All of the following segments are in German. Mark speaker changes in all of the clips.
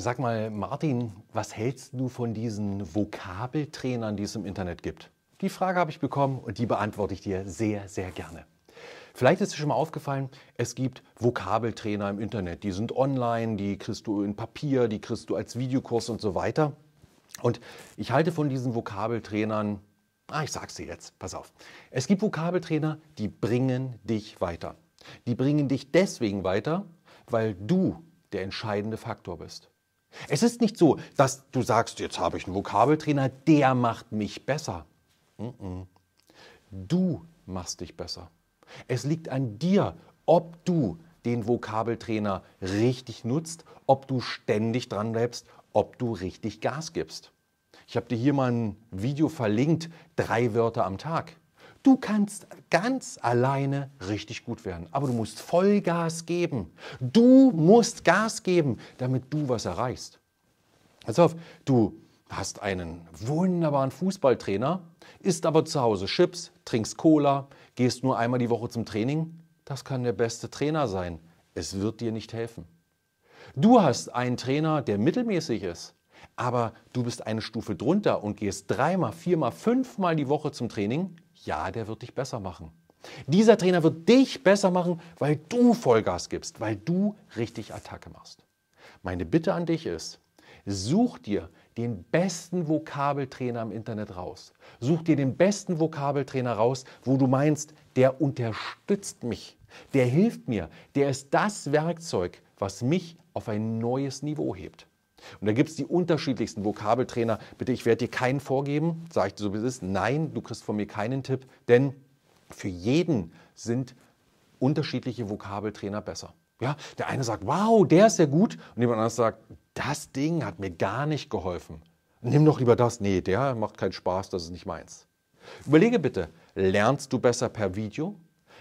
Speaker 1: Sag mal, Martin, was hältst du von diesen Vokabeltrainern, die es im Internet gibt? Die Frage habe ich bekommen und die beantworte ich dir sehr, sehr gerne. Vielleicht ist dir schon mal aufgefallen, es gibt Vokabeltrainer im Internet. Die sind online, die kriegst du in Papier, die kriegst du als Videokurs und so weiter. Und ich halte von diesen Vokabeltrainern, ah, ich sag's dir jetzt, pass auf. Es gibt Vokabeltrainer, die bringen dich weiter. Die bringen dich deswegen weiter, weil du der entscheidende Faktor bist. Es ist nicht so, dass du sagst, jetzt habe ich einen Vokabeltrainer, der macht mich besser. Du machst dich besser. Es liegt an dir, ob du den Vokabeltrainer richtig nutzt, ob du ständig dran bleibst, ob du richtig Gas gibst. Ich habe dir hier mal ein Video verlinkt, drei Wörter am Tag. Du kannst ganz alleine richtig gut werden, aber du musst Vollgas geben. Du musst Gas geben, damit du was erreichst. Pass auf, du hast einen wunderbaren Fußballtrainer, isst aber zu Hause Chips, trinkst Cola, gehst nur einmal die Woche zum Training. Das kann der beste Trainer sein. Es wird dir nicht helfen. Du hast einen Trainer, der mittelmäßig ist, aber du bist eine Stufe drunter und gehst dreimal, viermal, fünfmal die Woche zum Training, ja, der wird dich besser machen. Dieser Trainer wird dich besser machen, weil du Vollgas gibst, weil du richtig Attacke machst. Meine Bitte an dich ist, such dir den besten Vokabeltrainer im Internet raus. Such dir den besten Vokabeltrainer raus, wo du meinst, der unterstützt mich, der hilft mir, der ist das Werkzeug, was mich auf ein neues Niveau hebt. Und da gibt es die unterschiedlichsten Vokabeltrainer. Bitte, ich werde dir keinen vorgeben, sage ich dir so wie es ist. Nein, du kriegst von mir keinen Tipp, denn für jeden sind unterschiedliche Vokabeltrainer besser. Ja, der eine sagt, wow, der ist ja gut. Und jemand anderes sagt, das Ding hat mir gar nicht geholfen. Nimm doch lieber das. Nee, der macht keinen Spaß, das ist nicht meins. Überlege bitte, lernst du besser per Video?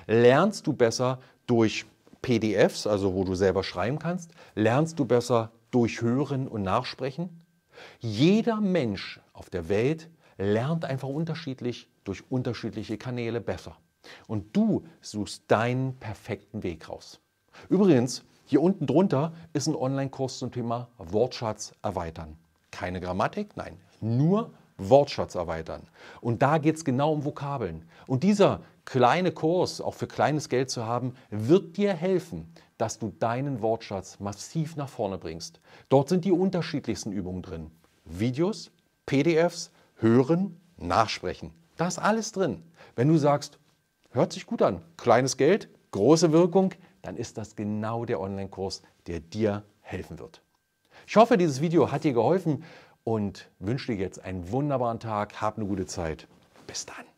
Speaker 1: Lernst du besser durch PDFs, also wo du selber schreiben kannst? Lernst du besser durch Hören und Nachsprechen. Jeder Mensch auf der Welt lernt einfach unterschiedlich durch unterschiedliche Kanäle besser. Und du suchst deinen perfekten Weg raus. Übrigens, hier unten drunter ist ein Online-Kurs zum Thema Wortschatz erweitern. Keine Grammatik, nein, nur Wortschatz erweitern. Und da geht es genau um Vokabeln. Und dieser kleine Kurs, auch für kleines Geld zu haben, wird dir helfen, dass du deinen Wortschatz massiv nach vorne bringst. Dort sind die unterschiedlichsten Übungen drin. Videos, PDFs, Hören, Nachsprechen. Da ist alles drin. Wenn du sagst, hört sich gut an, kleines Geld, große Wirkung, dann ist das genau der Online-Kurs, der dir helfen wird. Ich hoffe, dieses Video hat dir geholfen und wünsche dir jetzt einen wunderbaren Tag. Hab eine gute Zeit. Bis dann.